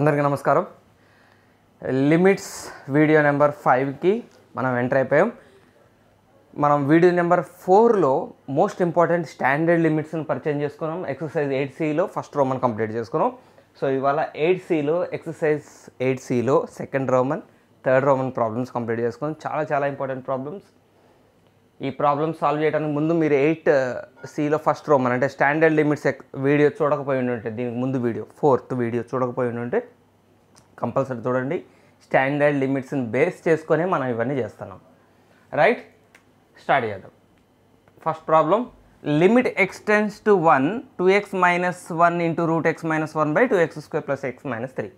అందరికీ నమస్కారం limits video number ఫైవ్కి మనం ఎంటర్ అయిపోయాం మనం వీడియో నెంబర్ ఫోర్లో మోస్ట్ ఇంపార్టెంట్ స్టాండర్డ్ లిమిట్స్ని పరిచయం చేసుకున్నాం ఎక్సర్సైజ్ ఎయిట్ సిలో ఫస్ట్ రోమన్ కంప్లీట్ చేసుకున్నాం సో ఇవాళ ఎయిట్ సిలో ఎక్సర్సైజ్ ఎయిట్ సిలో second roman third roman problems complete చేసుకున్నాం చాలా చాలా ఇంపార్టెంట్ ప్రాబ్లమ్స్ ఈ ప్రాబ్లమ్స్ సాల్వ్ చేయడానికి ముందు మీరు ఎయిట్ సిలో ఫస్ట్ రోమన్ అంటే స్టాండర్డ్ లిమిట్స్ వీడియో చూడకపోయి ఉంటే దీనికి ముందు వీడియో ఫోర్త్ వీడియో చూడకపోయి ఉంటే కంపల్సరీ చూడండి స్టాండర్డ్ లిమిట్స్ని బేస్ చేసుకొని మనం ఇవన్నీ చేస్తున్నాం రైట్ స్టార్ట్ చేద్దాం first problem limit x tends to one two x minus one into root x minus one by two x square plus x minus three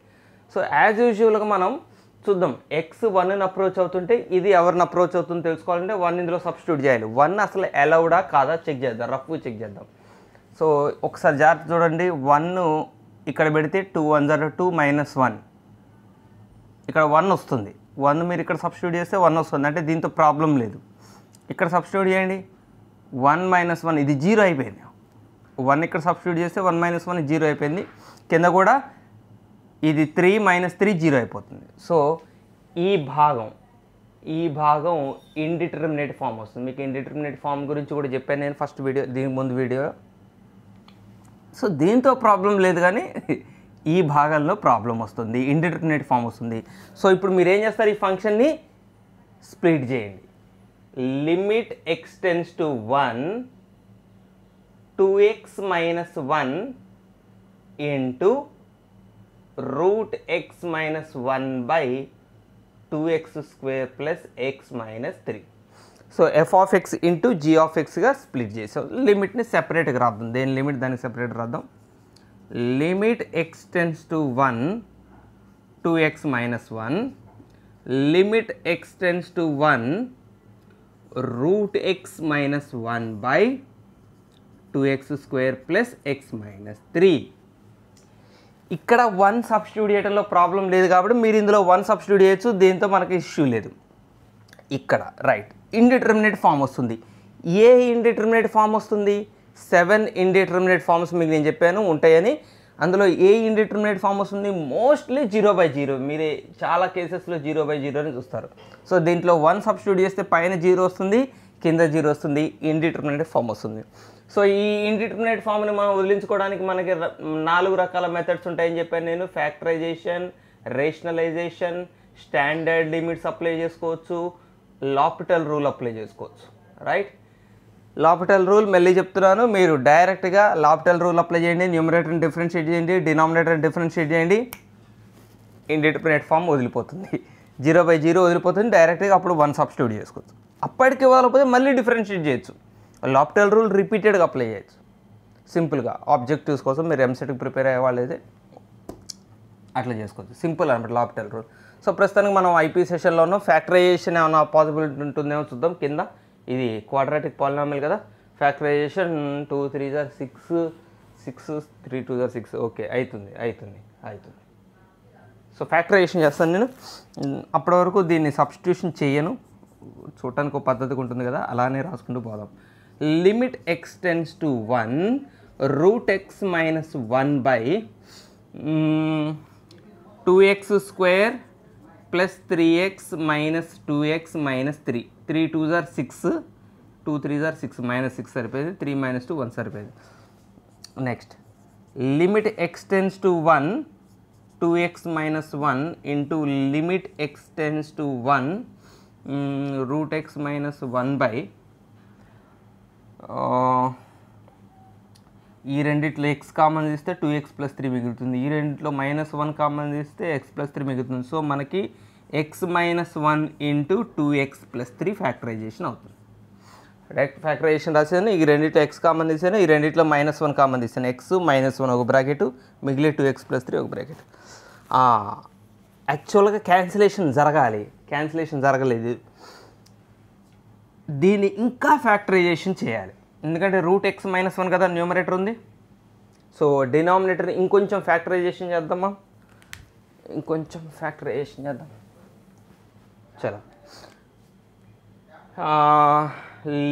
so as యూజువల్గా మనం చూద్దాం ఎక్స్ వన్ అప్రోచ్ అవుతుంటే ఇది ఎవరిని అప్రోచ్ అవుతుందో తెలుసుకోవాలంటే one ఇందులో సబ్స్టిట్యూట్ చేయాలి వన్ అసలు అలౌడా కాదా చెక్ చేద్దాం రఫ్ చెక్ చేద్దాం సో ఒకసారి జాగ్రత్త చూడండి వన్ ఇక్కడ పెడితే two one two minus one ఇక్కడ వన్ వస్తుంది వన్ మీరు ఇక్కడ సబ్స్టిట్యూట్ చేస్తే వన్ వస్తుంది అంటే దీంతో ప్రాబ్లం లేదు ఇక్కడ సబ్స్టిట్యూట్ చేయండి వన్ మైనస్ వన్ ఇది జీరో అయిపోయింది వన్ ఇక్కడ సబ్స్టిట్యూట్ చేస్తే వన్ మైనస్ వన్ జీరో అయిపోయింది కింద కూడా ఇది త్రీ మైనస్ త్రీ జీరో అయిపోతుంది సో ఈ భాగం ఈ భాగం ఇండిటర్మినేట్ ఫామ్ వస్తుంది మీకు ఇండిటర్మినేట్ ఫామ్ గురించి కూడా చెప్పాను నేను ఫస్ట్ వీడియో దీని ముందు వీడియో సో దీంతో ప్రాబ్లం లేదు కానీ ఈ భాగంలో ప్రాబ్లం వస్తుంది ఇండిటర్మినేట్ ఫామ్ వస్తుంది సో ఇప్పుడు మీరు ఏం చేస్తారు ఈ ఫంక్షన్ని స్ప్లిట్ చేయండి limit x tends to one two x minus one into root x minus one by two x square plus x minus three so f of x into g of ఎక్స్గా split చేసాం లిమిట్ని సెపరేట్గా రాద్దాం దేని limit దానికి separate రాద్దాం limit x tends to one two x minus one limit x tends to one root x minus one by two x square plus x minus three ఇక్కడ one సబ్స్టిడ్యూటర్లో problem లేదు కాబట్టి మీరు ఇందులో వన్ సబ్స్టిడ్యూయచ్చు దీంతో మనకి ఇష్యూ లేదు ఇక్కడ రైట్ ఇండిటర్మినేట్ ఫామ్ వస్తుంది ఏ ఇండిటర్మినేట్ ఫామ్ వస్తుంది సెవెన్ ఇండిటర్మినేట్ ఫామ్స్ మీకు నేను చెప్పాను ఉంటాయని అందులో ఏ ఇండిటర్మినేట్ ఫామ్ వస్తుంది మోస్ట్లీ జీరో బై జీరో మీరే చాలా కేసెస్లో జీరో బై జీరో అని చూస్తారు సో దీంట్లో వన్ సబ్స్టిట్యూట్ చేస్తే పైన జీరో వస్తుంది కింద జీరో వస్తుంది ఇండిటర్మినేట్ ఫామ్ వస్తుంది సో ఈ ఇండిటర్మినేట్ ఫామ్ని మనం వదిలించుకోవడానికి మనకి నాలుగు రకాల మెథడ్స్ ఉంటాయని చెప్పాను నేను factorization rationalization standard limits apply చేసుకోవచ్చు లాపిటల్ రూల్ అప్లై చేసుకోవచ్చు రైట్ లాపిటల్ రూల్ మళ్ళీ చెప్తున్నాను మీరు డైరెక్ట్గా లాపిటల్ రూల్ అప్లై చేయండి న్యూమినేటర్ని డిఫరెన్షియేట్ చేయండి డినామినేటర్ని డిఫరెన్షియేట్ చేయండి ఇండిటర్మినేట్ ఫామ్ వదిలిపోతుంది జీరో బై జీరో వదిలిపోతుంది డైరెక్ట్గా అప్పుడు వన్ సబ్స్టిట్యూట్ చేసుకోవచ్చు అప్పటికి ఇవ్వాలకపోతే మళ్ళీ డిఫరెన్షియేట్ చేయొచ్చు లాపిటల్ రూల్ రిపీటెడ్గా అప్లై చేయొచ్చు సింపుల్గా ఆబ్జెక్టివ్స్ కోసం మీరు ఎంసెట్కి ప్రిపేర్ అయ్యే వాళ్ళు అయితే అట్లా చేసుకోవచ్చు సింపుల్ అనమాట లాపిటల్ రూల్ సో ప్రస్తుతానికి మనం ఐపీ సెషన్లోనూ ఫ్యాక్టరైజేషన్ ఏమైనా పాసిబిలిటీ ఉంటుందేమో చూద్దాం కింద ఇది క్వాడ్రాటిక్ పాలినామల్ కదా ఫ్యాక్టరైజేషన్ టూ త్రీ జార్ సిక్స్ సిక్స్ త్రీ టూ జార్ సిక్స్ ఓకే అవుతుంది అవుతుంది అవుతుంది సో ఫ్యాక్టరైజేషన్ చేస్తాను నేను అప్పటి వరకు దీన్ని సబ్స్టిట్యూషన్ చేయను చూడటానికి ఒక పద్ధతిగా ఉంటుంది కదా అలానే రాసుకుంటూ పోదాం limit x tends to one root x minus one by two x square plus three x minus two x minus three 3 2 are 6 2 3 are 6 minus 6 are present 3 minus 2 1 are present next limit x tends to 1 2 x minus 1 into limit x tends to 1 mm, root x minus 1 by x uh, ఈ x common చేస్తే 2x 3 మిగులుతుంది ఈ రెండిట్లో -1 common చేస్తే x 3 మిగులుతుంది so మగులుతుంద So మనక x minus one into two x plus three factorisation అవుతుంది డైరెక్ట్ ఫ్యాక్టరైజేషన్ రాసేది ఈ రెండింటిలో ఎక్స్ కామన్ తీసాను ఈ రెండింటిలో మైనస్ వన్ కామన్ తీసాను ఎక్స్ మైనస్ వన్ ఒక బ్రాకెట్ మిగిలి టూ ఎక్స్ ప్లస్ త్రీ ఒక బ్రాకెట్ యాక్చువల్గా క్యాన్సిలేషన్ జరగాలి క్యాన్సిలేషన్ జరగలేదు దీన్ని ఇంకా ఫ్యాక్టరైజేషన్ చేయాలి ఎందుకంటే రూట్ ఎక్స్ మైనస్ వన్ కదా న్యూమరేటర్ ఉంది సో డినామినేటర్ ఇంకొంచెం ఫ్యాక్టరైజేషన్ చేద్దామా ఇంకొంచెం ఫ్యాక్టరైజేషన్ చేద్దాం चलो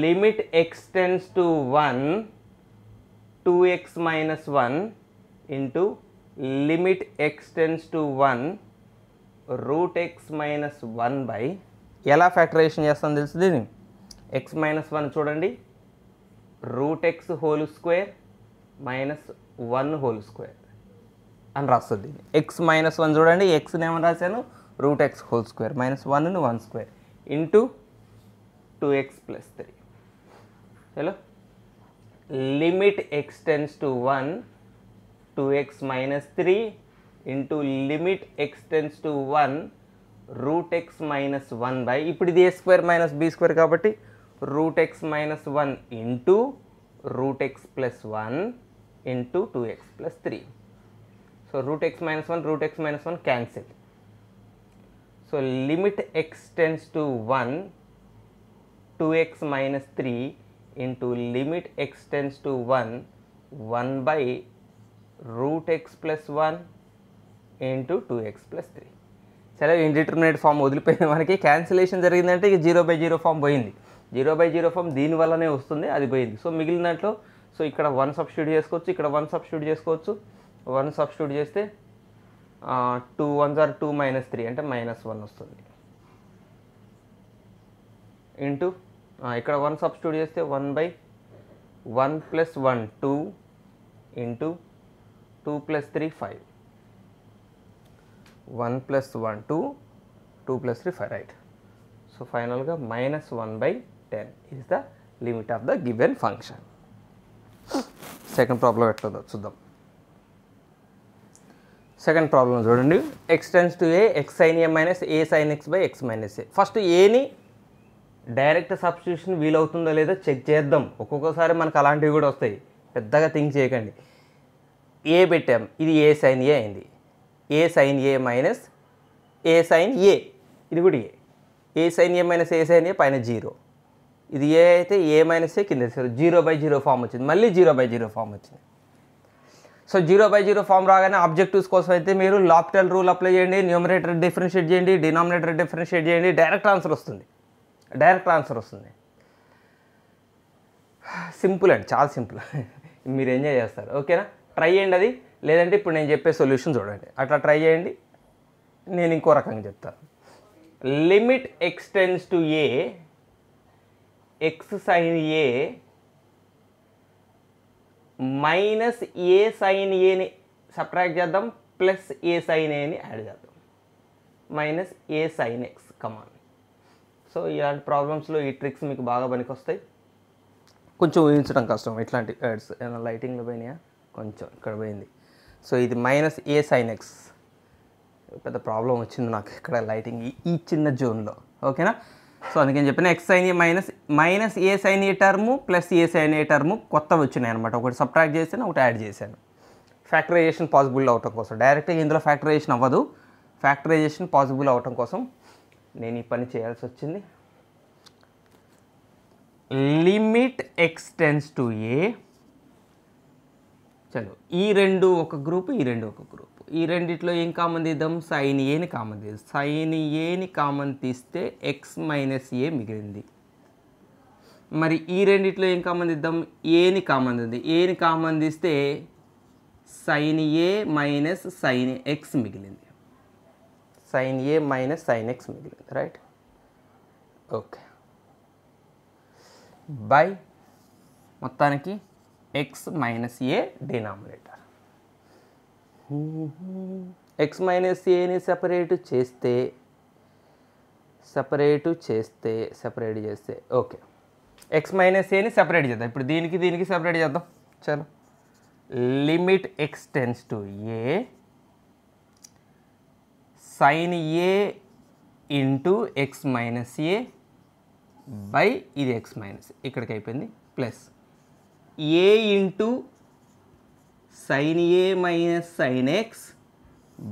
limit x tends tends to one two x minus one into limit x tends tends to one root x minus one by ఎలా ఫ్యాక్టరైజేషన్ చేస్తాం తెలుసు దీన్ని ఎక్స్ మైనస్ వన్ చూడండి root x whole square minus one whole square అని రాస్తుంది దీన్ని x minus one చూడండి ఎక్స్ని ఏమని రాశాను root x whole square minus 1 and 1 square into 2x plus 3. Hello? Limit x tends to 1 2x minus 3 into limit x tends to 1 root x minus 1 by ఇప్పుడు ఇది a square minus b square కాబట్టి root x minus 1 into root x plus 1 into 2x plus 3. So, root x minus 1 root x minus 1 cancel. So, limit x tends to 1 2x minus 3 into limit x tends to 1 1 by root x plus 1 into 2x plus 3. సరే indeterminate form వదిలిపోయింది మనకి cancellation జరిగిందంటే ఇక zero by zero form పోయింది zero by zero form దీనివల్లనే వస్తుంది అది పోయింది so మిగిలినట్లో సో ఇక్కడ వన్ సబ్స్టిట్యూట్ చేసుకోవచ్చు ఇక్కడ వన్ సబ్స్టిట్యూట్ చేసుకోవచ్చు వన్ సబ్స్టిట్యూట్ చేస్తే two one or two minus three అంటే మైనస్ వన్ వస్తుంది ఇంటూ ఇక్కడ వన్ సబ్స్టిట్యూట్ చేస్తే one by one plus one two into two plus three five one plus one two two plus three five right so ఫైనల్గా minus one by ten is the limit of the given function second problem ఎట్లా చూద్దాం second problem చూడండి x tends to a x sine a minus a sine x by x minus a first ఏని direct substitution వీలవుతుందో లేదో check చేద్దాం ఒక్కొక్కసారి మనకు అలాంటివి కూడా వస్తాయి పెద్దగా థింక్ చేయకండి ఏ పెట్టాం ఇది ఏ సైన్ ఏ అయింది a sine a minus a sine a ఇది కూడా a a sine a minus a sine a పైన జీరో ఇది ఏ అయితే ఏ మైనస్ ఏ కింద జీరో బై జీరో ఫామ్ వచ్చింది మళ్ళీ జీరో బై జీరో ఫామ్ వచ్చింది so zero by zero form రాగానే ఆబ్జెక్టివ్స్ కోసం అయితే మీరు లాప్టల్ రూల్ అప్లై చేయండి న్యూమరేటర్ డిఫరెన్షియేట్ చేయండి డినామినేటర్ డిఫరెన్షియేట్ చేయండి డైరెక్ట్ ఆన్సర్ వస్తుంది డైరెక్ట్ ఆన్సర్ వస్తుంది సింపుల్ అండి చాలా సింపుల్ మీరు ఎంజాయ్ చేస్తారు ఓకేనా ట్రై చేయండి అది లేదంటే ఇప్పుడు నేను చెప్పే సొల్యూషన్ చూడండి అట్లా ట్రై చేయండి నేను ఇంకో రకంగా చెప్తాను limit x tends to a x sine a minus a sine ఏని సబ్ట్రాక్ట్ చేద్దాం ప్లస్ ఏ సైన్ ఏని యాడ్ చేద్దాం minus a sine x common so ఇలాంటి ప్రాబ్లమ్స్లో ఈ ట్రిక్స్ మీకు బాగా పనికొస్తాయి కొంచెం ఊహించడం కష్టం ఇట్లాంటి యాడ్స్ ఏమైనా లైటింగ్లో పోయినాయా కొంచెం ఇక్కడ పోయింది సో ఇది మైనస్ ఏ సైన్ ఎక్స్ పెద్ద ప్రాబ్లం వచ్చింది నాకు ఇక్కడ లైటింగ్ ఈ చిన్న జోన్లో ఓకేనా సో అందుకని చెప్పిన x sine a minus minus a sine a term plus a sine a term కొత్త వచ్చినాయి అనమాట ఒకటి సబ్ట్రాక్ట్ చేశాను ఒకటి యాడ్ చేశాను ఫ్యాక్టరైజేషన్ పాసిబుల్ అవటం కోసం డైరెక్ట్గా ఇందులో ఫ్యాక్టరైజేషన్ అవ్వదు ఫ్యాక్టరైజేషన్ పాసిబుల్ అవటం కోసం నేను ఈ పని చేయాల్సి వచ్చింది లిమిట్ ఎక్స్టెన్స్ టు ఏ చలో ఈ రెండు ఒక గ్రూప్ ఈ రెండు ఒక గ్రూప్ ఈ రెండిట్లో ఏం కామన్ తీద్దాం సైన్ ఏని కామన్ తీద్దాం సైన్ ఏని కామన్ తీస్తే ఎక్స్ మైనస్ ఏ మిగిలింది మరి ఈ రెండిట్లో ఏం కామన్ తీద్దాం ఏని కామన్ తింది ఏని కామన్ తీస్తే sine a minus sine x మిగిలింది sine a minus sine x మిగిలింది రైట్ ఓకే బై మొత్తానికి x minus a denominator x minus ఏని సపరేట్ చేస్తే సపరేటు చేస్తే సపరేట్ చేస్తే ఓకే ఎక్స్ మైనస్ ఏని సపరేట్ చేద్దాం ఇప్పుడు దీనికి దీనికి సపరేట్ చేద్దాం చాలా limit x tends to a sine a into x minus a by ఇది ఎక్స్ మైనస్ ఇక్కడికి అయిపోయింది plus a into sine a minus sine x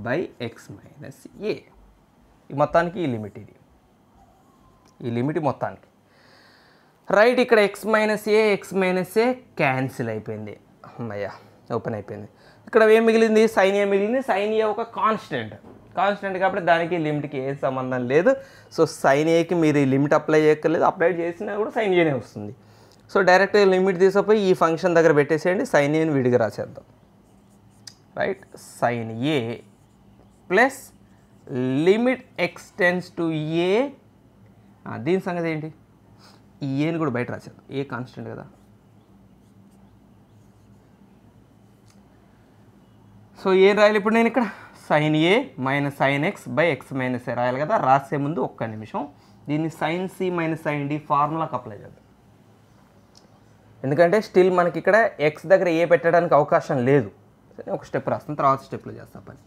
by x minus a ఈ మొత్తానికి ఈ లిమిట్ ఇది ఈ లిమిట్ మొత్తానికి రైట్ ఇక్కడ x minus a x minus a cancel అయిపోయింది అమ్మయ్య ఓపెన్ అయిపోయింది ఇక్కడ ఏం మిగిలింది సైన్ ఏ మిగిలింది సైన్ ఏ ఒక కాన్స్టెంట్ కాన్స్టెంట్ కాబట్టి దానికి లిమిట్కి ఏ సంబంధం లేదు సో సైన్ ఏకి మీరు ఈ లిమిట్ అప్లై చేయక్కర్లేదు అప్లై చేసినా కూడా సైన్ ఏనే వస్తుంది సో డైరెక్ట్గా లిమిట్ తీసుకుపోయి ఈ ఫంక్షన్ దగ్గర పెట్టేసేయండి సైన్ ఏని విడిగా రాసేద్దాం right sine a plus limit x tends to a దీని సంగతి ఏంటి ఈ ఏని కూడా బయట రాసేద్దాం ఏ కాన్స్టెంట్ కదా సో ఏం రాయాలి ఇప్పుడు నేను ఇక్కడ sine a minus sine x by x minus a రాయాలి కదా రాసే ముందు ఒక్క నిమిషం దీన్ని sine c minus sine d ఫార్ములాకి అప్లై చేద్దాం ఎందుకంటే స్టిల్ మనకి ఇక్కడ ఎక్స్ దగ్గర ఏ పెట్టడానికి అవకాశం లేదు సరే ఒక స్టెప్ రాస్తాను తర్వాత స్టెప్లో చేస్తా పని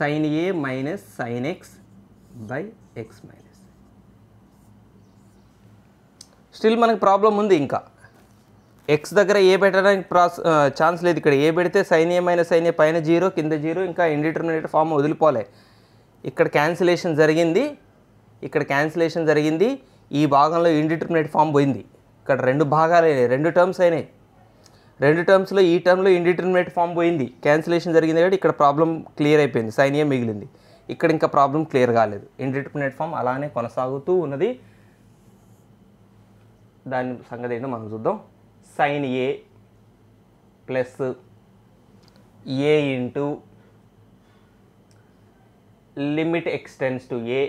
sine a minus sine x by x minus still మనకి ప్రాబ్లం ఉంది ఇంకా ఎక్స్ దగ్గర ఏ పెట్టడానికి ప్రాస్ ఛాన్స్ లేదు ఇక్కడ ఏ పెడితే sine a minus sine a పైన జీరో కింద జీరో ఇంకా ఇండిటర్మినేట్ ఫామ్ వదిలిపోలే ఇక్కడ క్యాన్సిలేషన్ జరిగింది ఇక్కడ క్యాన్సిలేషన్ జరిగింది ఈ భాగంలో ఇండిటర్మినేట్ ఫామ్ పోయింది ఇక్కడ రెండు భాగాలు అయినాయి రెండు టర్మ్స్ అయినాయి రెండు టర్మ్స్లో ఈ టర్మ్లో ఇండిటర్మినేట్ ఫామ్ పోయింది క్యాన్సిలేషన్ జరిగింది కాబట్టి ఇక్కడ ప్రాబ్లం క్లియర్ అయిపోయింది సైన్ ఏ మిగిలింది ఇక్కడ ఇంకా ప్రాబ్లం క్లియర్ కాలేదు ఇండిటర్మినేట్ ఫామ్ అలానే కొనసాగుతూ ఉన్నది దాని సంగతి ఏంటో మనం చూద్దాం sine a plus a into limit x tends to a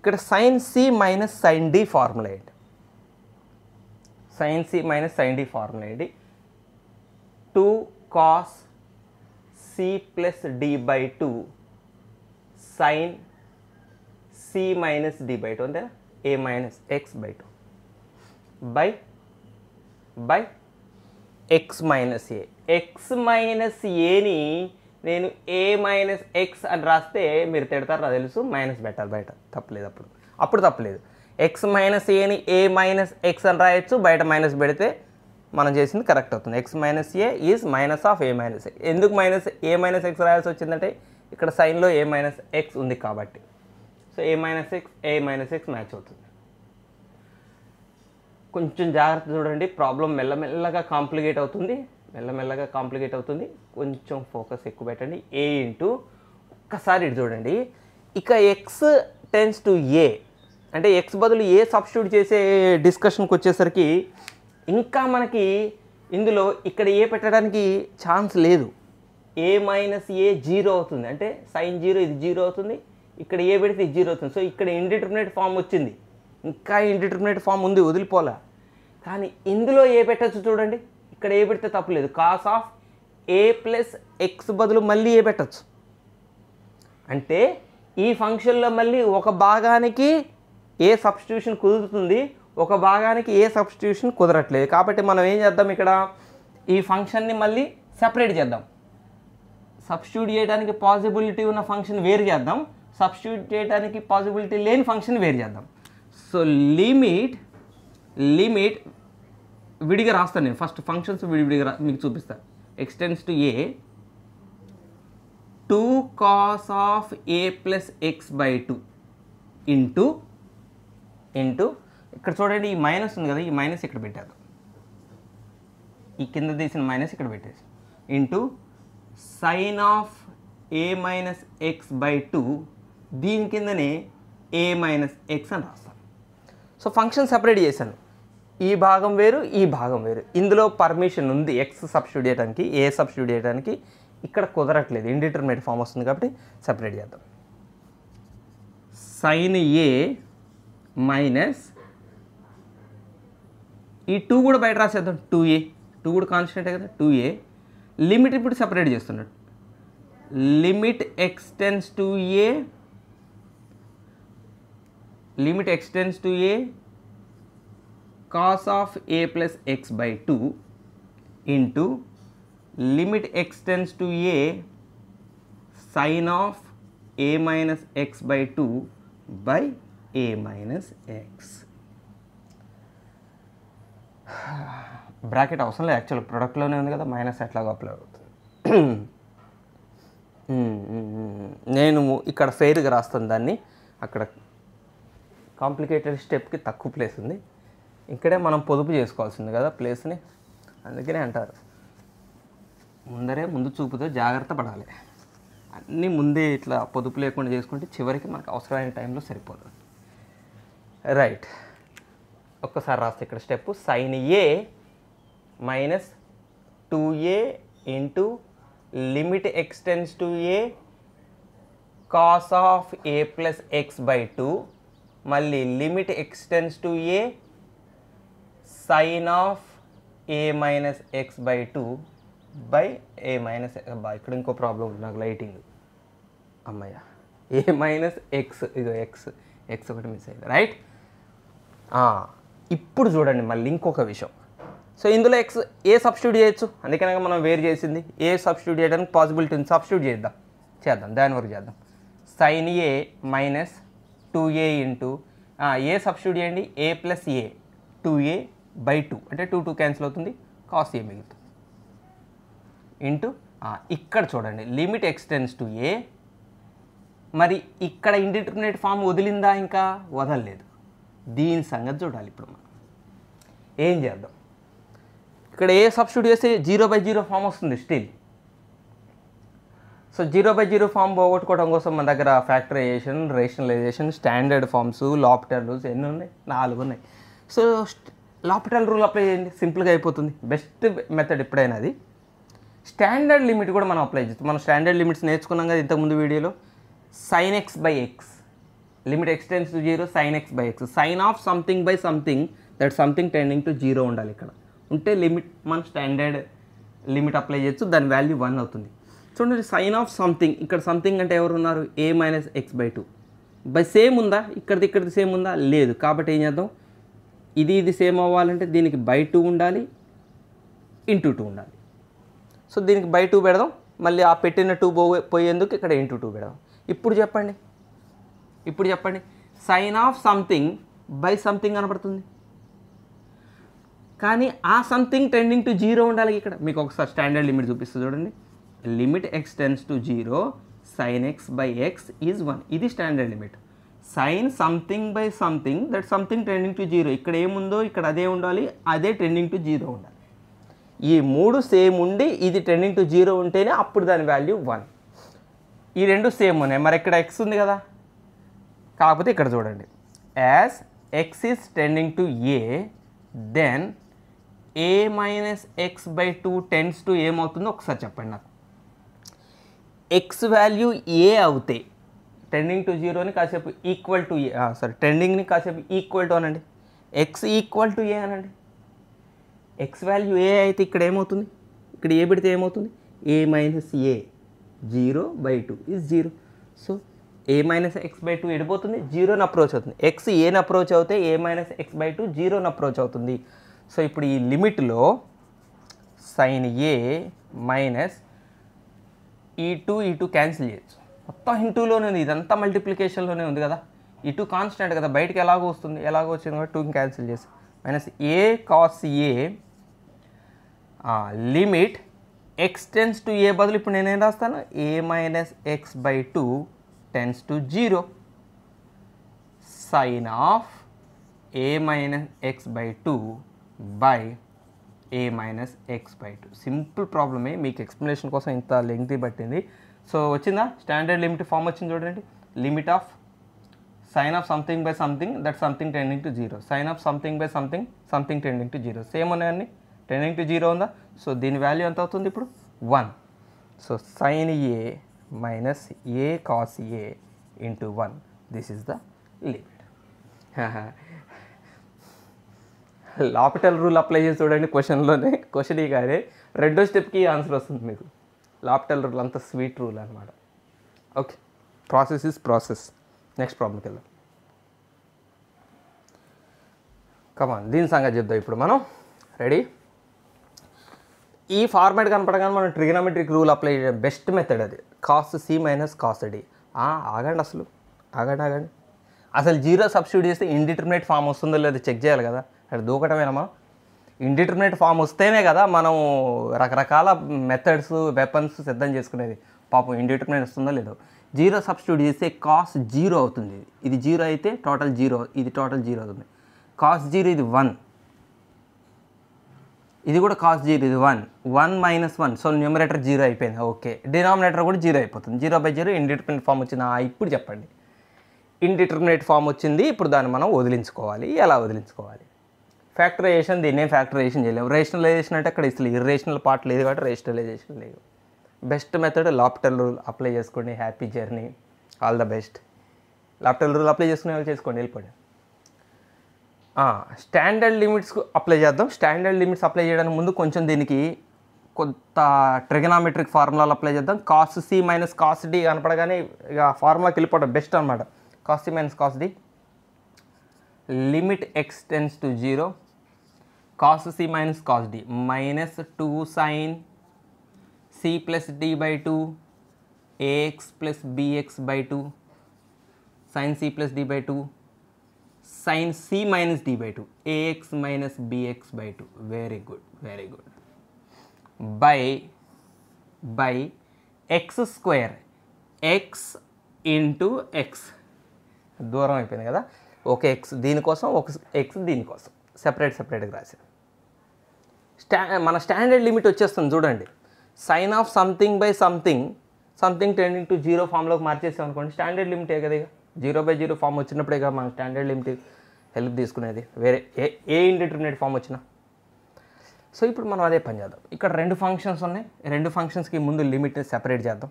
ఇక్కడ sine c minus sine d formula sin c minus sin d formula ఏంటి two cos c plus D by two sine c minus d by two అంతేనా a minus x by two by by x minus a x minus ఏని నేను ఏ minus X అని రాస్తే మీరు తిడతారు నాకు తెలుసు మైనస్ బెటర్ బయట తప్పలేదు అప్పుడు అప్పుడు తప్పలేదు ఎక్స్ మైనస్ ఏని ఏ మైనస్ ఎక్స్ అని రాయొచ్చు బయట మైనస్ పెడితే మనం చేసింది కరెక్ట్ అవుతుంది x minus a is minus of a minus ఎందుకు మైనస్ ఏ మైనస్ ఎక్స్ రాయాల్సి వచ్చిందంటే ఇక్కడ సైన్లో ఏ మైనస్ ఎక్స్ ఉంది కాబట్టి so a minus x a minus x match అవుతుంది కొంచెం జాగ్రత్త చూడండి ప్రాబ్లం మెల్లమెల్లగా కాంప్లికేట్ అవుతుంది మెల్లమెల్లగా కాంప్లికేట్ అవుతుంది కొంచెం ఫోకస్ ఎక్కువ పెట్టండి ఏ ఇంటూ ఒక్కసారి చూడండి ఇక ఎక్స్ టెన్స్ టు ఏ అంటే ఎక్స్ బదులు ఏ సబ్స్టిట్యూట్ చేసే డిస్కషన్కి వచ్చేసరికి ఇంకా మనకి ఇందులో ఇక్కడ ఏ పెట్టడానికి ఛాన్స్ లేదు ఏ మైనస్ ఏ జీరో అవుతుంది అంటే సైన్ జీరో ఇది జీరో అవుతుంది ఇక్కడ ఏ పెడితే ఇది జీరో అవుతుంది సో ఇక్కడ ఇండిటర్మినేట్ ఫామ్ వచ్చింది ఇంకా ఇండిటర్మినేట్ ఫామ్ ఉంది వదిలిపోలే కానీ ఇందులో ఏ పెట్టచ్చు చూడండి ఇక్కడ ఏ పెడితే తప్పులేదు cos of a plus x బదులు మళ్ళీ ఏ పెట్టచ్చు అంటే ఈ ఫంక్షన్లో మళ్ళీ ఒక భాగానికి ఏ సబ్స్టిట్యూషన్ కుదురుతుంది ఒక భాగానికి ఏ సబ్స్టిట్యూషన్ కుదరట్లేదు కాబట్టి మనం ఏం చేద్దాం ఇక్కడ ఈ ఫంక్షన్ని మళ్ళీ సెపరేట్ చేద్దాం సబ్స్టిట్యూట్ చేయడానికి పాసిబిలిటీ ఉన్న ఫంక్షన్ వేరు చేద్దాం సబ్స్టిట్యూట్ చేయడానికి పాసిబిలిటీ లేని ఫంక్షన్ వేరు చేద్దాం సో లిమిట్ లిమిట్ విడిగా రాస్తాను నేను ఫస్ట్ ఫంక్షన్స్ విడివిడిగా మీకు చూపిస్తాను x tends to a two cos of a plus x by two into into ఇక్కడ చూడండి ఈ మైనస్ ఉంది కదా ఈ మైనస్ ఇక్కడ పెట్టారు ఈ కింద తీసిన మైనస్ ఇక్కడ పెట్టేసి into sine of a minus x by two దీని కిందనే ఏ మైనస్ ఎక్స్ అని రాస్తాను సో ఫంక్షన్ సపరేట్ చేశాను ఈ భాగం వేరు ఈ భాగం వేరు ఇందులో పర్మిషన్ ఉంది ఎక్స్ సబ్స్టిట్యూట్ చేయడానికి ఏ సబ్స్టిట్యూట్ చేయడానికి ఇక్కడ కుదరట్లేదు ఇండిటర్మినేట్ ఫామ్ వస్తుంది కాబట్టి సపరేట్ చేద్దాం సైన్ ఏ माइनस ఈ టూ కూడా బయట రాసేద్దాం టూ ఏ టూ కూడా కాన్స్టెంటే కదా టూ ఏ లిమిట్ ఇప్పుడు సపరేట్ చేస్తున్నాడు limit x tends to a limit x tends to a cos of a plus x by two into limit x tends to a sine of a minus x by two by a minus x bracket అవసరం లేదు actual ప్రొడక్ట్లోనే ఉంది కదా minus ఎట్లాగో apply అవుతుంది నేను ఇక్కడ ఫెయిర్గా రాస్తాను దాన్ని అక్కడ కాంప్లికేటెడ్ స్టెప్కి తక్కువ ప్లేస్ ఉంది ఇక్కడే మనం పొదుపు చేసుకోవాల్సింది కదా ప్లేస్ని అందుకనే అంటారు ముందరే ముందు చూపుతో జాగ్రత్త పడాలి అన్నీ ముందే ఇట్లా పొదుపు లేకుండా చేసుకుంటే చివరికి మనకు అవసరమైన టైంలో సరిపోతుంది రైట్ ఒక్కసారి రాస్తే ఇక్కడ step sine a minus two a into limit x tends to a cos of a plus x by two మళ్ళీ limit x tends to a sine of a minus x by two by a minus అబ్బా ఇక్కడ ఇంకో problem ఉంది నాకు lighting అమ్మయ్య a minus x ఇదో x x ఒకటి miss అయింది రైట్ ఇప్పుడు చూడండి మళ్ళీ ఇంకొక విషయం సో ఇందులో ఎక్స్ ఏ సబ్స్టిట్యూట్ చేయొచ్చు అందుకనే మనం వేరు చేసింది ఏ సబ్స్టిట్యూట్ చేయడానికి పాసిబిలిటీ ఉంది సబ్స్టిట్యూట్ చేద్దాం చేద్దాం దాని వరకు చేద్దాం sine a minus two a into a substitute చేయండి a plus a two a by two అంటే టూ టూ క్యాన్సిల్ అవుతుంది కాస్ ఏ మిగులుతుంది ఇంటూ ఇక్కడ చూడండి లిమిట్ ఎక్స్టెన్స్ టు ఏ మరి ఇక్కడ ఇండిటర్మినేట్ ఫామ్ వదిలిందా ఇంకా వదలలేదు దీని సంగతి చూడాలి ఇప్పుడు మనం ఏం చేద్దాం ఇక్కడ ఏ సబ్స్టిట్యూట్ చేస్తే జీరో బై జీరో ఫామ్ వస్తుంది still so zero by zero form పోగొట్టుకోవడం కోసం మన దగ్గర factorisation rationalization standard forms L'Hopital rules ఎన్ని ఉన్నాయి నాలుగు ఉన్నాయి సో లాపిటల్ రూల్ అప్లై చేయండి సింపుల్గా అయిపోతుంది బెస్ట్ మెథడ్ ఎప్పుడైనా అది స్టాండర్డ్ లిమిట్ కూడా మనం అప్లై చేస్తాం మనం స్టాండర్డ్ లిమిట్స్ నేర్చుకున్నాం కదా ఇంతకుముందు వీడియోలో sine x by x limit x tends to zero sine x by x sine of something by something that something tending to zero ఉండాలి ఇక్కడ ఉంటే లిమిట్ మనం స్టాండర్డ్ లిమిట్ అప్లై చేయొచ్చు దాని వాల్యూ వన్ అవుతుంది చూడండి సైన్ ఆఫ్ సంథింగ్ ఇక్కడ something అంటే ఎవరు ఉన్నారు a minus x by two by same ఉందా ఇక్కడిది ఇక్కడిది సేమ్ ఉందా లేదు కాబట్టి ఏం చేద్దాం ఇది ఇది సేమ్ అవ్వాలంటే దీనికి బై టూ ఉండాలి ఇంటూ టూ ఉండాలి సో దీనికి బై టూ పెడదాం మళ్ళీ ఆ పెట్టిన టూ పోయేందుకు ఇక్కడ ఇంటూ టూ పెడదాం ఇప్పుడు చెప్పండి ఇప్పుడు చెప్పండి sine of something by something కనపడుతుంది కానీ ఆ సంథింగ్ టెండింగ్ టు జీరో ఉండాలి ఇక్కడ మీకు ఒకసారి స్టాండర్డ్ లిమిట్ చూపిస్తుంది చూడండి limit x tends to zero sine x by x is one ఇది standard limit sine something by something that something tending to zero ఇక్కడ ఏముందో ఇక్కడ అదే ఉండాలి అదే ట్రెండింగ్ టు జీరో ఉండాలి ఈ మూడు సేమ్ ఉండి ఇది ట్రెండింగ్ టు జీరో ఉంటేనే అప్పుడు దాని వాల్యూ వన్ ఈ రెండు సేమ్ ఉన్నాయి మరి ఇక్కడ ఎక్స్ ఉంది కదా కాకపోతే ఇక్కడ చూడండి as x is tending to a then a minus x by two tends to ఏమవుతుందో ఒకసారి చెప్పండి నాకు ఎక్స్ వాల్యూ ఏ అవుతే టెండింగ్ టు జీరోని కాసేపు ఈక్వల్ టు ఏ సారీ టెండింగ్ని కాసేపు ఈక్వల్ టు అనండి ఎక్స్ ఈక్వల్ టు ఏ అనండి ఎక్స్ వాల్యూ ఏ అయితే ఇక్కడ ఏమవుతుంది ఇక్కడ ఏ పెడితే ఏమవుతుంది a minus a zero by two is zero so a minus x by two ఎడిపోతుంది జీరోని అప్రోచ్ అవుతుంది ఎక్స్ ఏని అప్రోచ్ అవుతే a minus x by two జీరోని అప్రోచ్ అవుతుంది సో ఇప్పుడు ఈ లిమిట్లో సైన్ ఏ మైనస్ ఈ టూ ఈ టూ క్యాన్సిల్ చేయొచ్చు మొత్తం ఇంటూలోనే e ఉంది ఇదంతా మల్టిప్లికేషన్లోనే ఉంది కదా ఈ టూ కాన్స్టెంట్ కదా బయటకు ఎలాగో వస్తుంది ఎలాగో వచ్చింది కూడా టూని క్యాన్సిల్ చేసి minus a cos a limit x tends to a బదులు ఇప్పుడు నేనేం రాస్తాను a minus x by two tends to zero sine of a minus x by two by a minus x by two simple ప్రాబ్లమే మీకు explanation కోసం ఇంత length పట్టింది so వచ్చిందా స్టాండర్డ్ లిమిట్ ఫామ్ వచ్చింది చూడండి limit of sine of something by something that something tending to zero sine of something by something something tending to zero same ఉన్నాయని tending to zero ఉందా so దీని value ఎంత అవుతుంది ఇప్పుడు one so sine a minus a cos a into one this is the limit L'Hopital rule apply చేసి చూడండి క్వశ్చన్లోనే question ఈ కానీ రెండో స్టెప్కి ఆన్సర్ వస్తుంది మీకు లాపిటల్ రూల్ అంత స్వీట్ రూల్ అనమాట okay process is process next ప్రాబ్లంకి వెళ్దాం కమాన్ దీని సంగతి చెప్దాం ఇప్పుడు మనం రెడీ ఈ ఫార్మాట్ కనపడగానే మనం ట్రిగనమెట్రిక్ రూల్ అప్లై చేయడం బెస్ట్ మెథడ్ అది cos C minus cos D ఆగండి అసలు ఆగండి ఆగండి అసలు జీరో సబ్స్టిట్యూట్ చేస్తే ఇండిటర్మినేట్ ఫామ్ వస్తుందో లేదో చెక్ చేయాలి కదా అక్కడ దూకటమేనమ్మా మనం ఇండిటర్మినేట్ ఫామ్ వస్తేనే కదా మనం రకరకాల మెథడ్స్ వెపన్స్ సిద్ధం చేసుకునేది పాపం ఇండిటర్మినేట్ వస్తుందో లేదో జీరో సబ్స్టిట్యూట్ చేస్తే కాస్ జీరో అవుతుంది ఇది జీరో అయితే టోటల్ జీరో ఇది టోటల్ జీరో అవుతుంది కాస్ జీరో ఇది వన్ ఇది కూడా కాస్ జీరో ఇది one one minus one so numerator zero అయిపోయింది ఓకే డినామినేటర్ కూడా జీరో అయిపోతుంది zero by zero indeterminate form వచ్చింది ఇప్పుడు చెప్పండి ఇండిటర్మినేట్ ఫామ్ వచ్చింది ఇప్పుడు దాన్ని మనం వదిలించుకోవాలి ఎలా వదిలించుకోవాలి ఫ్యాక్టరైజేషన్ దీన్ని ఫ్యాక్టరైజేషన్ చేయలేము రేషనలైజేషన్ అంటే అక్కడ ఇసలు ఇర్రేషనల్ పార్ట్ లేదు కాబట్టి రేషనలైజేషన్ లేదు best method L'Hopital rule apply చేసుకోండి happy journey all the best L'Hopital rule apply చేసుకునే వాళ్ళు చేసుకోండి వెళ్ళిపోండి స్టాండర్డ్ లిమిట్స్కు అప్లై చేద్దాం స్టాండర్డ్ లిమిట్స్ అప్లై చేయడానికి ముందు కొంచెం దీనికి కొంత ట్రిగనామెట్రిక్ ఫార్ములాలు అప్లై చేద్దాం cos C minus cos D కనపడగానే ఇక ఫార్ములాకి వెళ్ళిపోవడం బెస్ట్ అనమాట cos C minus cos D limit x tends to zero cos C minus cos D minus two sine C plus D by two a x plus b x by two sine C plus D by two sin C minus d by 2 ax minus bx by 2 very good very good by by x square x into x దూరం అయిపోయింది కదా ఒక X దీనికోసం ఒక X దీనికోసం separate సెపరేట్గా రాసి స్టా మన స్టాండర్డ్ లిమిట్ వచ్చేస్తుంది చూడండి sine of something by something something tending to zero ఫామ్లోకి మార్చేసాం అనుకోండి స్టాండర్డ్ లిమిటే కదా ఇక జీరో బై జీరో ఫామ్ వచ్చినప్పుడే కదా మనం స్టాండర్డ్ లిమిటెడ్ హెల్ప్ తీసుకునేది వేరే ఏ ఏ ఇండిటర్మినేట్ ఫామ్ వచ్చినా సో ఇప్పుడు మనం అదే పని చేద్దాం ఇక్కడ రెండు ఫంక్షన్స్ ఉన్నాయి రెండు ఫంక్షన్స్కి ముందు లిమిట్ని సెపరేట్ చేద్దాం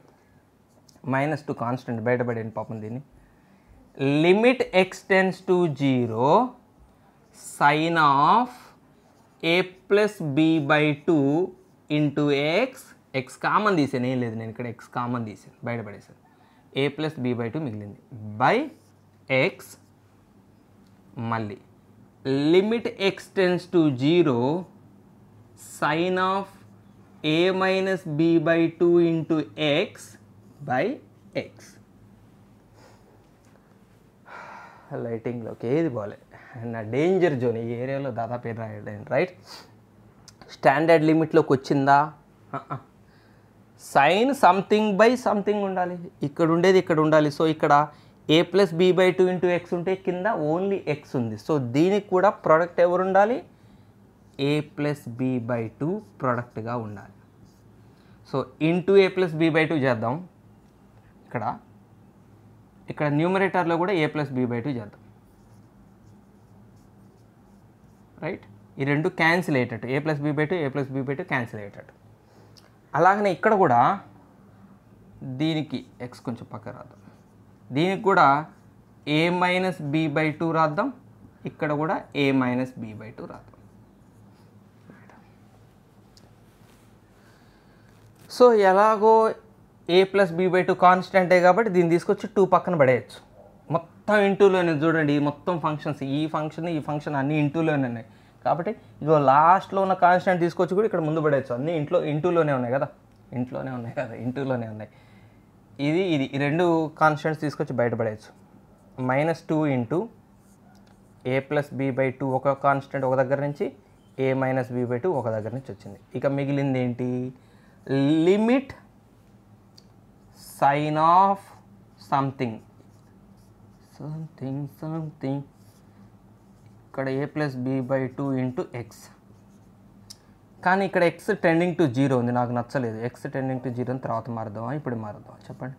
మైనస్ టు కాన్స్టెంట్ బయటపడే పాపం దీన్ని limit x tends to zero sine of a plus b by two into x x common తీసాను ఏం లేదు నేను ఇక్కడ ఎక్స్ కామన్ తీసాను బయటపడేసాను a plus b by two మిగిలింది బై ఎక్స్ మళ్ళీ limit x tends tends to zero sine of a minus b by two into x by x లైటింగ్లోకి ఏది పోలే నా డేంజర్ జోన్ ఈ ఏరియాలో దాదాపు ఏది రైట్ స్టాండర్డ్ లిమిట్లోకి వచ్చిందా uh-uh. Sign something by something ఉండాలి ఇక్కడ ఉండేది ఇక్కడ ఉండాలి సో ఇక్కడ a plus b by two into x ఉంటే కింద ఓన్లీ ఎక్స్ ఉంది సో దీనికి కూడా ప్రోడక్ట్ ఎవరు ఉండాలి a plus b by two ప్రోడక్ట్గా ఉండాలి so into a plus b by two చేద్దాం ఇక్కడ ఇక్కడ న్యూమరేటర్లో కూడా a plus b by two చేద్దాం రైట్ ఈ రెండు క్యాన్సిల్ అయ్యేటట్టు a plus b by two a plus b by two cancel అయ్యేటట్టు అలాగనే ఇక్కడ కూడా దీనికి ఎక్స్ కొంచెం పక్క రాద్దాం దీనికి కూడా a minus b by two రాద్దాం ఇక్కడ కూడా a minus b by two రాద్దాం సో ఎలాగో a plus b by two కాన్స్టెంటే కాబట్టి దీన్ని తీసుకొచ్చి టూ పక్కన పడేయచ్చు మొత్తం ఇంటూలోనే చూడండి మొత్తం ఫంక్షన్స్ ఈ ఫంక్షన్ ఈ ఫంక్షన్ అన్నీ ఇంటూలోనే ఉన్నాయి కాబట్టి ఇదిగో లాస్ట్లో ఉన్న కాన్స్టెంట్ తీసుకొచ్చి కూడా ఇక్కడ ముందు పడేయచ్చు అన్ని ఇంట్లో ఇంటూలోనే ఉన్నాయి కదా ఇంట్లోనే ఉన్నాయి కదా ఇంటూలోనే ఉన్నాయి ఇది ఇది ఈ రెండు కాన్స్టెంట్స్ తీసుకొచ్చి బయటపడేయచ్చు minus two into a plus b by two ఒక కాన్స్టెంట్ ఒక దగ్గర నుంచి a minus b by two ఒక దగ్గర నుంచి వచ్చింది ఇక మిగిలింది ఏంటి limit sine of something something something ఇక్కడ a plus b by two into x కానీ ఇక్కడ ఎక్స్ టెండింగ్ టు జీరో ఉంది నాకు నచ్చలేదు ఎక్స్ టెండింగ్ టు జీరో తర్వాత మారుద్దామా ఇప్పుడు మారుద్దాం చెప్పండి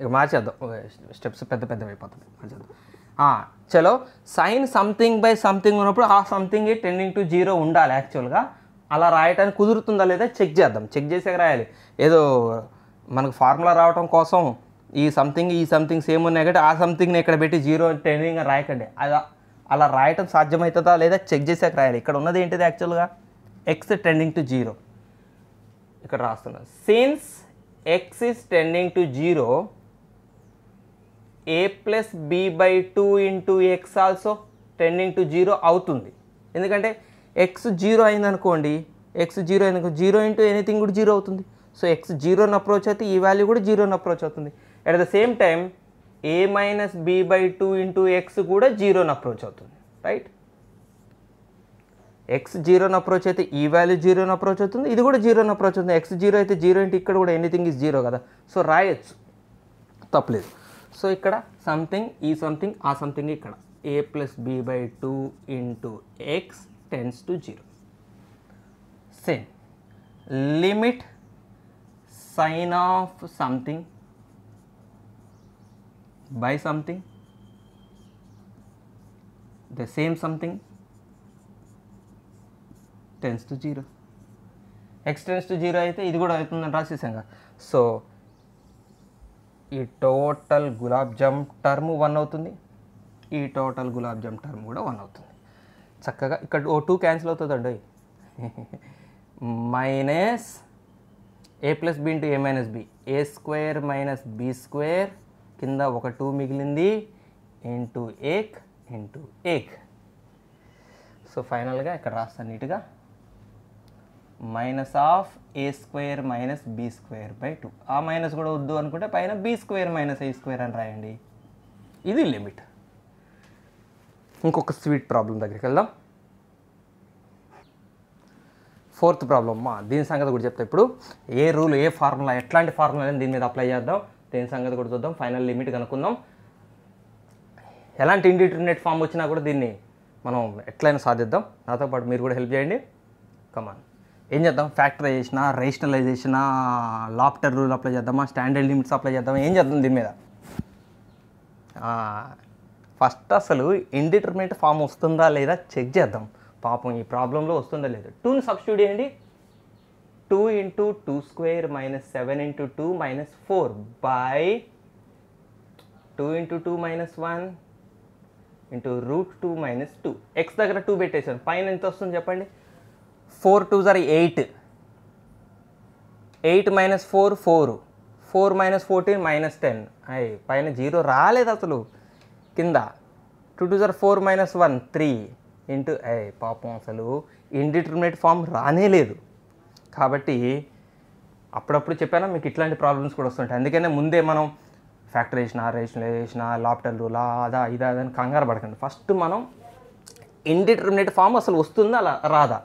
ఇక మార్చేద్దాం స్టెప్స్ పెద్ద పెద్దవి అయిపోతుంది మార్చేద్దాం చలో సైన్ సంథింగ్ బై సంథింగ్ ఉన్నప్పుడు ఆ సంథింగ్ టెండింగ్ టు జీరో ఉండాలి యాక్చువల్గా అలా రాయటానికి కుదురుతుందా లేదా చెక్ చేద్దాం చెక్ చేసాక రాయాలి ఏదో మనకు ఫార్ములా రావటం కోసం ఈ సంథింగ్ ఈ సంథింగ్ సేమ్ ఉన్నాయి కాబట్టి ఆ సంథింగ్ని ఇక్కడ పెట్టి జీరో ట్రైనింగ్ రాయకండి అలా అలా రాయటం సాధ్యమవుతుందా లేదా చెక్ చేసాక రాయాలి ఇక్కడ ఉన్నది ఏంటిది యాక్చువల్గా ఎక్స్ ట్రెండింగ్ టు జీరో ఇక్కడ రాస్తున్నాను since x is trending to zero a plus b by two into x also trending to zero అవుతుంది ఎందుకంటే ఎక్స్ జీరో అయిందనుకోండి ఎక్స్ జీరో అయిందనుకో జీరో ఇంటూ ఎనీథింగ్ కూడా జీరో అవుతుంది సో ఎక్స్ జీరోని approach అయితే ఈ వాల్యూ కూడా జీరోని అప్రోచ్ అవుతుంది at the same time a minus b by two into x కూడా జీరోని అప్రోచ్ అవుతుంది రైట్ ఎక్స్ జీరోని అప్రోచ్ అయితే ఈ వాల్యూ జీరోని అప్రోచ్ అవుతుంది ఇది కూడా జీరోని అప్రోచ్ అవుతుంది ఎక్స్ జీరో అయితే జీరో ఇంటూ ఇక్కడ కూడా ఎనీథింగ్ ఈజ్ జీరో కదా సో రాయొచ్చు తప్పలేదు సో ఇక్కడ సంథింగ్ ఈ సంథింగ్ ఆ సంథింగ్ ఇక్కడ a plus b by two into x tends to zero same limit sine of something by something the same something tends to zero x tends to zero అయితే ఇది కూడా అవుతుందని రాసేసాం కదా సో ఈ total gulab jam term one అవుతుంది ఈ total gulab jam term కూడా వన్ అవుతుంది చక్కగా ఇక్కడ ఓ టూ క్యాన్సిల్ అవుతుందండి minus a plus b into a minus b a square minus b square కింద ఒక టూ మిగిలింది into x into x so ఫైనల్గా ఇక్కడ రాస్తాను నీట్గా minus of a square minus b square by two ఆ మైనస్ కూడా వద్దు అనుకుంటే పైన b square minus a square అని రాయండి ఇది లిమిట్ ఇంకొక స్వీట్ ప్రాబ్లం దగ్గరికి వెళ్దాం ఫోర్త్ ప్రాబ్లమ్ మా దీని సంగతి కూడా చెప్తా ఇప్పుడు ఏ రూల్ ఏ ఫార్ములా ఎట్లాంటి ఫార్ములా దీని మీద అప్లై చేద్దాం దేని సంగతి కూడా చూద్దాం ఫైనల్ లిమిట్ కనుక్కుందాం ఎలాంటి ఇండిటర్మినేట్ ఫామ్ వచ్చినా కూడా దీన్ని మనం ఎట్లయినా సాధిద్దాం నాతో పాటు మీరు కూడా హెల్ప్ చేయండి కమాన్ ఏం చేద్దాం ఫ్యాక్టరైజేషనా రేషనలైజేషనా లాప్టర్ రూల్ అప్లై చేద్దామా స్టాండర్డ్ లిమిట్స్ అప్లై చేద్దామా ఏం చేద్దాం దీని మీద ఫస్ట్ అసలు ఇండిటర్మినేట్ ఫామ్ వస్తుందా లేదా చెక్ చేద్దాం పాపం ఈ ప్రాబ్లంలో వస్తుందా లేదా టూని సబ్స్టిట్యూట్ చేయండి two into two square minus seven into two minus four by two into two minus one into root two minus two x దగ్గర టూ పెట్టేసాను పైన ఎంత వస్తుంది చెప్పండి ఫోర్ టూ జర eight eight minus four four four minus fourteen minus ten అయ్యి పైన zero రాలేదు అసలు కింద టూ టూ జర four minus one three into అయ్యి పాపం అసలు ఇండిటర్మినేట్ ఫామ్ రానే లేదు కాబట్టి అప్పుడప్పుడు చెప్పాను మీకు ఇట్లాంటి ప్రాబ్లమ్స్ కూడా వస్తుంటాయి అందుకనే ముందే మనం ఫ్యాక్టరీ వేసినా రేషన్ చేసిన లాప్టర్ లాదా అదా ఇదా అని కంగారు పడకండి ఫస్ట్ మనం ఇండిటర్మినేట్ ఫామ్ అసలు వస్తుందా అలా రాదా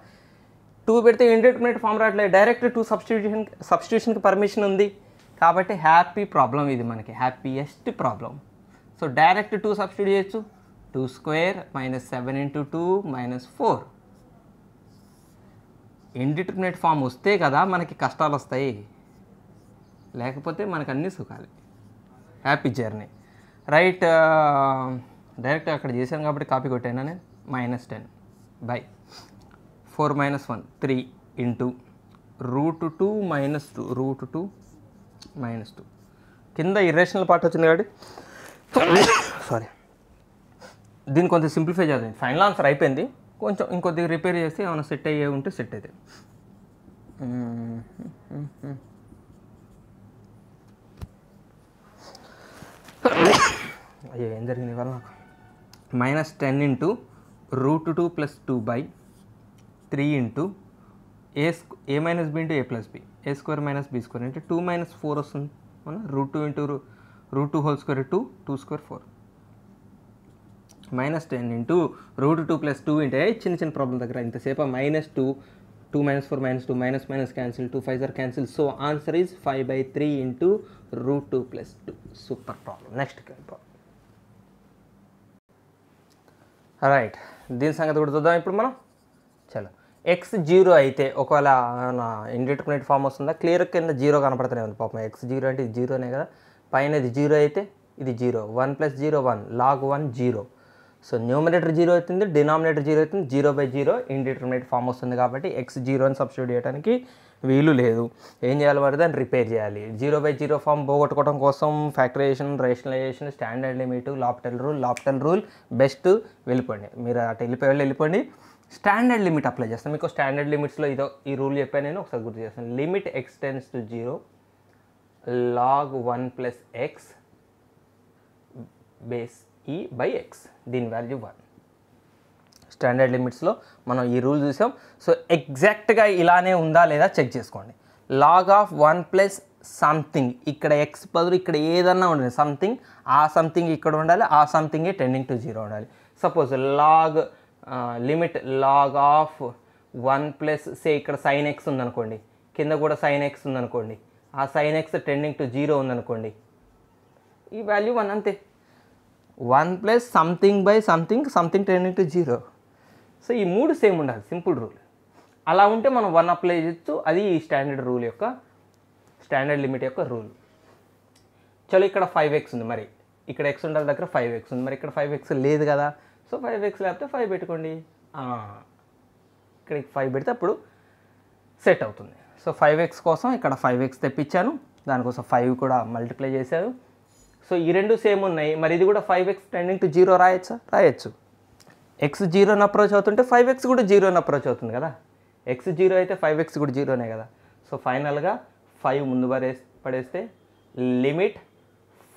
టూ పెడితే ఇండిటర్మినేట్ ఫామ్ రావట్లేదు డైరెక్ట్ టూ సబ్స్టిట్యూషన్ సబ్స్టిట్యూషన్కి పర్మిషన్ ఉంది కాబట్టి హ్యాపీ ప్రాబ్లం ఇది మనకి happiest problem so direct two substitute చేయొచ్చు two square minus seven into two minus four indeterminate form వస్తే కదా మనకి కష్టాలు వస్తాయి లేకపోతే మనకు అన్నీ సుఖాలి హ్యాపీ జర్నీ రైట్ డైరెక్ట్ అక్కడ చేశాను కాబట్టి కాపీ కొట్టాను నేను minus ten by four minus one three into root two minus two root two minus two కింద ఇర్రేషనల్ పార్ట్ వచ్చింది కాబట్టి సారీ దీన్ని కొంచెం సింప్లిఫై చేద్దాం ఫైనల్ ఆన్సర్ అయిపోయింది కొంచెం ఇంకొద్దిగా రిపేర్ చేసి ఏమైనా సెట్ అయ్యే ఉంటే సెట్ అయితే అయ్యో ఏం జరిగింది ఇవాళ నాకు minus ten into root two plus two by three into a స్క్ a minus b into a plus b a square minus b square అంటే టూ మైనస్ ఫోర్ వస్తుంది root two into root two whole square two two square four minus ten into root two plus two ఇంటే చిన్న చిన్న problem దగ్గర ఇంతసేపు minus two two minus four minus two minus minus cancel two five sir cancel so answer is five by three into root two plus two super problem next right దీని సంగతి కూడా చూద్దాం ఇప్పుడు మనం చలో ఎక్స్ జీరో అయితే ఒకవేళ indeterminate form వస్తుందా క్లియర్ కింద జీరో కనపడుతూనే ఉంది పాపం ఎక్స్ జీరో అంటే ఇది జీరోనే కదా పైన ఇది జీరో అయితే ఇది zero one plus zero one log one zero so numerator zero అవుతుంది డినామినేటర్ జీరో అవుతుంది zero by zero indeterminate form వస్తుంది కాబట్టి ఎక్స్ జీరో అని సబ్స్టిట్యూట్ చేయడానికి వీలు లేదు ఏం చేయాలి మరి దాన్ని రిపేర్ చేయాలి జీరో బై జీరో ఫామ్ పోగొట్టుకోవడం కోసం factorization rationalization standard limit L'Hopital rule L'Hopital rule best వెళ్ళిపోండి మీరు అటు వెళ్ళిపోయి వెళ్ళిపోండి స్టాండర్డ్ లిమిట్ అప్లై చేస్తాను మీకు స్టాండర్డ్ లిమిట్స్లో ఇదో ఈ రూల్ చెప్పాను నేను ఒకసారి గుర్తు చేస్తాను limit x tends to zero log one plus x base e by x దీని వాల్యూ వన్ స్టాండర్డ్ లిమిట్స్లో మనం ఈ రూల్ చూసాం సో ఎగ్జాక్ట్గా ఇలానే ఉందా లేదా చెక్ చేసుకోండి log of one plus something ఇక్కడ ఎక్స్ బదులు ఇక్కడ ఏదన్నా ఉండాలి సంథింగ్ ఆ సంథింగ్ ఇక్కడ ఉండాలి ఆ సంథింగే టెండింగ్ టు జీరో ఉండాలి suppose log limit log of one plus say ఇక్కడ సైన్ ఎక్స్ ఉందనుకోండి కింద కూడా సైన్ ఎక్స్ ఉందనుకోండి ఆ sine x tending to zero ఉందనుకోండి ఈ వాల్యూ వన్ అంతే one plus something by something something ten into zero so ఈ మూడు సేమ్ ఉండాలి సింపుల్ రూల్ అలా ఉంటే మనం వన్ అప్లై చేయొచ్చు అది ఈ స్టాండర్డ్ రూల్ యొక్క స్టాండర్డ్ లిమిట్ యొక్క రూల్ చలో ఇక్కడ ఫైవ్ ఎక్స్ ఉంది మరి ఇక్కడ ఎక్స్ ఉండాలి దగ్గర ఫైవ్ ఎక్స్ ఉంది మరి ఇక్కడ ఫైవ్ ఎక్స్ లేదు కదా సో ఫైవ్ ఎక్స్ లేకపోతే ఫైవ్ పెట్టుకోండి ఇక్కడ ఫైవ్ పెడితే అప్పుడు సెట్ అవుతుంది సో ఫైవ్ ఎక్స్ కోసం ఇక్కడ ఫైవ్ ఎక్స్ తెప్పించాను దానికోసం ఫైవ్ కూడా మల్టిప్లై చేశారు సో ఈ రెండు సేమ్ ఉన్నాయి మరి ఇది కూడా five x ten into zero రాయొచ్చా రాయొచ్చు ఎక్స్ జీరోని అప్రోచ్ అవుతుంటే ఫైవ్ ఎక్స్ కూడా జీరోని అప్రోచ్ అవుతుంది కదా ఎక్స్ జీరో అయితే ఫైవ్ ఎక్స్ కూడా జీరోనే కదా సో ఫైనల్గా ఫైవ్ ముందు పడే పడేస్తే limit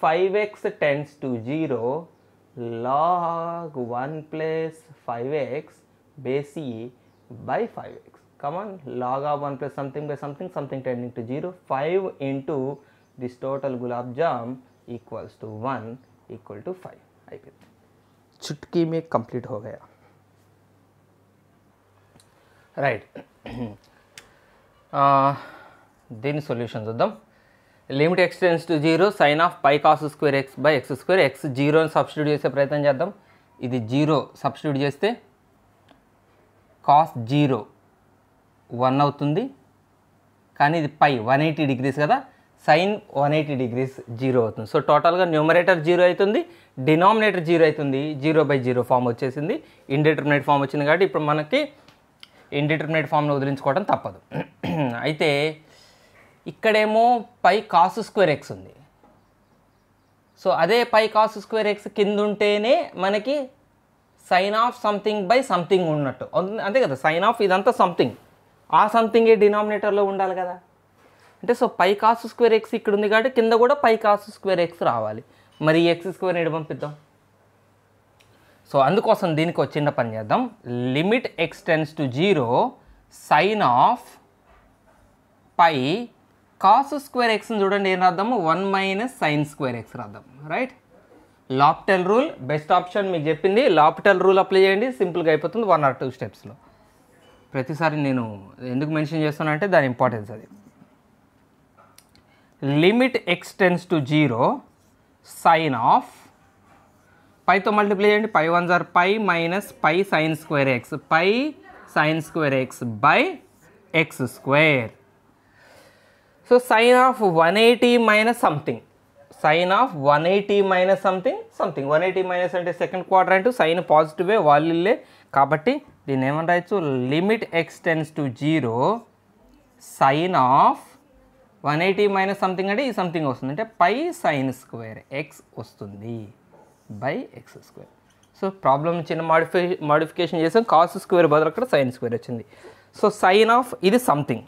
five x tends to zero log one plus five x base by five x come on log of one plus something by something something ten into zero five into this total gulab jam equals to 1 equal to 5 ఐపి చిట్కీ మే complete హో గయా right ఆ దేని solution చూడడం limit x tends to 0 sin of pi cos square x by x square x 0 ని substitute చేసా ప్రయత్నం చేద్దాం ఇది 0 సబ్స్టిట్యూట్ చేస్తే cos 0 1 అవుతుంది కానీ ఇది పై 180 డిగ్రీస్ కదా sine one eighty degrees zero అవుతుంది సో టోటల్గా న్యూమరేటర్ జీరో అవుతుంది డినామినేటర్ జీరో అవుతుంది జీరో బై జీరో ఫామ్ వచ్చేసింది ఇండిటర్మినేట్ ఫామ్ వచ్చింది కాబట్టి ఇప్పుడు మనకి ఇండిటర్మినేట్ ఫామ్ను వదిలించుకోవడం తప్పదు అయితే ఇక్కడేమో పై కాసు స్క్వేర్ ఎక్స్ ఉంది సో అదే పై కాసు స్క్వేర్ ఎక్స్ కింద ఉంటేనే మనకి sine of something by something ఉన్నట్టు అంతే కదా సైన్ ఆఫ్ ఇదంతా సంథింగ్ ఆ సంథింగే డినామినేటర్లో ఉండాలి కదా అంటే so pi cos square x ఇక్కడ ఉంది కాబట్టి కింద కూడా పై కాస్ స్క్వేర్ ఎక్స్ రావాలి మరి ఎక్స్ స్క్వేర్ ఎడ పంపిద్దాం సో అందుకోసం దీనికి వచ్చిన పని చేద్దాం limit x tends to zero sine of pi cos square ఎక్స్ని చూడండి ఏం రాద్దాము one minus sine square x రాద్దాం right L'Hospital rule best option మీకు చెప్పింది లాప్టెల్ రూల్ అప్లై చేయండి సింపుల్గా అయిపోతుంది వన్ ఆర్ టూ స్టెప్స్లో ప్రతిసారి నేను ఎందుకు మెన్షన్ చేస్తానంటే దాని ఇంపార్టెన్స్ అది limit x tends to zero sine of పైతో మల్టిప్లై చేయండి పై వన్ జార్ pi minus pi sine square x pi sine square x by x square so sine of one eighty minus something sine of one eighty minus something something one eighty minus అంటే second అంటూ sine పాజిటివే వాల్యూలే కాబట్టి దీన్ని ఏమని రాయొచ్చు limit x tends to zero sine of one eighty minus something అంటే ఈ సంథింగ్ వస్తుంది అంటే పై సైన్ స్క్వేర్ ఎక్స్ వస్తుంది by x square so problem చిన్న మాడిఫై మాడిఫికేషన్ చేసాం కాస్ స్క్వేర్ బదులు అక్కడ సైన్ స్క్వేర్ వచ్చింది సో సైన్ ఆఫ్ ఇది సంథింగ్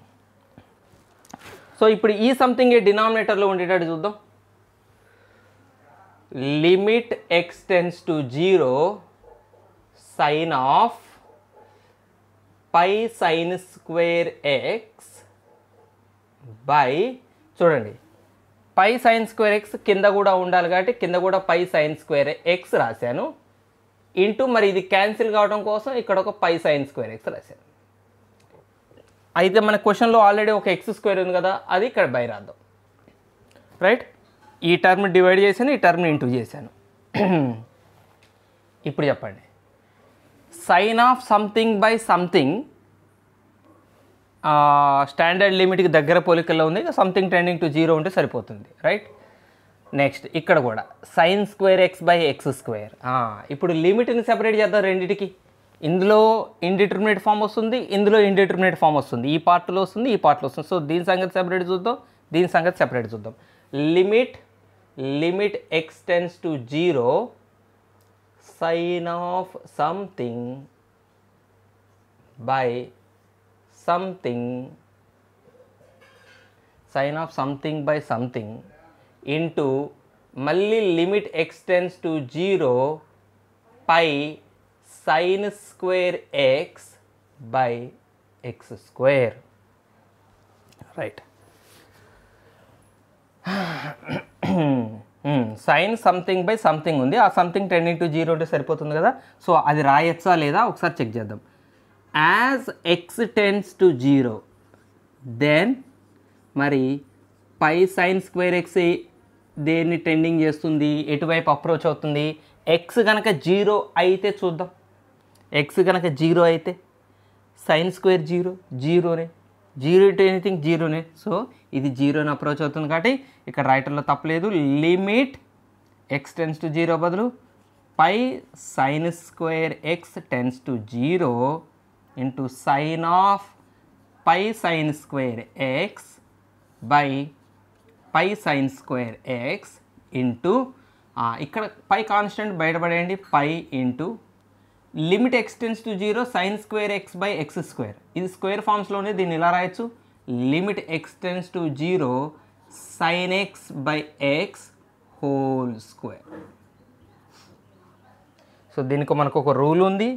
సో ఇప్పుడు ఈ సంథింగ్ ఏ డినామినేటర్లో ఉండేటట్టు చూద్దాం limit x tends to zero sine of pi sine square x by చూడండి పై సైన్ స్క్వేర్ ఎక్స్ కింద కూడా ఉండాలి కాబట్టి కింద కూడా పై సైన్ స్క్వేర్ ఎక్స్ రాశాను ఇంటూ మరి ఇది క్యాన్సిల్ కావడం కోసం ఇక్కడ ఒక పై సైన్ స్క్వేర్ ఎక్స్ రాశాను అయితే మన క్వశ్చన్లో ఆల్రెడీ ఒక ఎక్స్ స్క్వేర్ ఉంది కదా అది ఇక్కడ బై రాద్దాం రైట్ ఈ టర్మ్ డివైడ్ చేశాను ఈ టర్మ్ ఇంటూ చేశాను ఇప్పుడు చెప్పండి sine of something by something standard లిమిట్కి దగ్గర పోలికల్లో ఉంది సంథింగ్ టెండింగ్ టు జీరో ఉంటే సరిపోతుంది రైట్ నెక్స్ట్ ఇక్కడ కూడా sine square x by x square ఇప్పుడు లిమిట్ని సెపరేట్ చేద్దాం రెండింటికి ఇందులో ఇండిటర్మినేట్ ఫామ్ వస్తుంది ఇందులో ఇండిటర్మినేట్ ఫామ్ వస్తుంది ఈ పార్ట్లో వస్తుంది ఈ పార్ట్లో వస్తుంది సో దీని సంగతి సెపరేట్ చూద్దాం దీని సంగతి సెపరేట్ చూద్దాం limit limit x tends to zero sine of something by something sine of something by something into మళ్ళీ limit x tends to zero pi sine square x by x square right sine something by something ఉంది ఆ something ten into zero అంటే సరిపోతుంది కదా so అది రాయొచ్చా లేదా ఒకసారి check చేద్దాం as x tends to zero then మరి పై సైన్ స్క్వేర్ ఎక్స్ దేన్ని ట్రెండింగ్ చేస్తుంది ఎటువైపు అప్రోచ్ అవుతుంది ఎక్స్ కనుక జీరో అయితే చూద్దాం ఎక్స్ కనుక జీరో అయితే సైన్ స్క్వేర్ జీరో జీరోనే జీరో టు ఎనీథింగ్ జీరోనే సో ఇది జీరోని అప్రోచ్ అవుతుంది కాబట్టి ఇక్కడ రైటర్లో తప్పలేదు limit x tends to zero బదులు pi sine square x tends to zero into sine of pi sine square x by pi sine square x into ఇక్కడ పై కాన్స్టెంట్ బయటపడేయండి pi into limit x tends to zero sine square x by x square ఇది square ఫామ్స్లోనే దీన్ని ఇలా రాయొచ్చు limit x tends to zero sine x by x whole square so దీనికి మనకు ఒక రూల్ ఉంది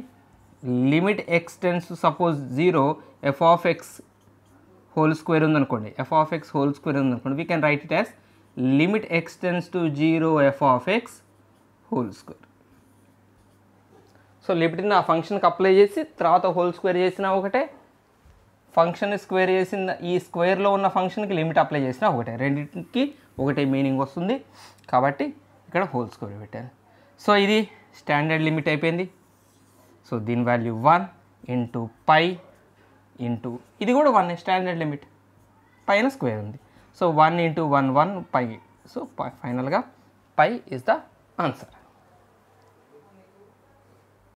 limit x tends suppose zero f of x whole square ఉందనుకోండి f of x whole square ఉందనుకోండి we can write it as limit x tends to zero f of x whole square so లిమిట్ని ఆ ఫంక్షన్కి apply చేసి తర్వాత whole square చేసినా ఒకటే function square చేసిన ఈ స్క్వేర్లో ఉన్న ఫంక్షన్కి లిమిట్ అప్లై చేసినా ఒకటే రెండింటికి ఒకటే మీనింగ్ వస్తుంది కాబట్టి ఇక్కడ హోల్ స్క్వేర్ పెట్టాను సో ఇది స్టాండర్డ్ లిమిట్ అయిపోయింది సో దీని value one into pi into ఇది కూడా వన్ స్టాండర్డ్ లిమిట్ పైన స్క్వేర్ ఉంది so one into one one pi so ఫైనల్గా పై ఇస్ ద ఆన్సర్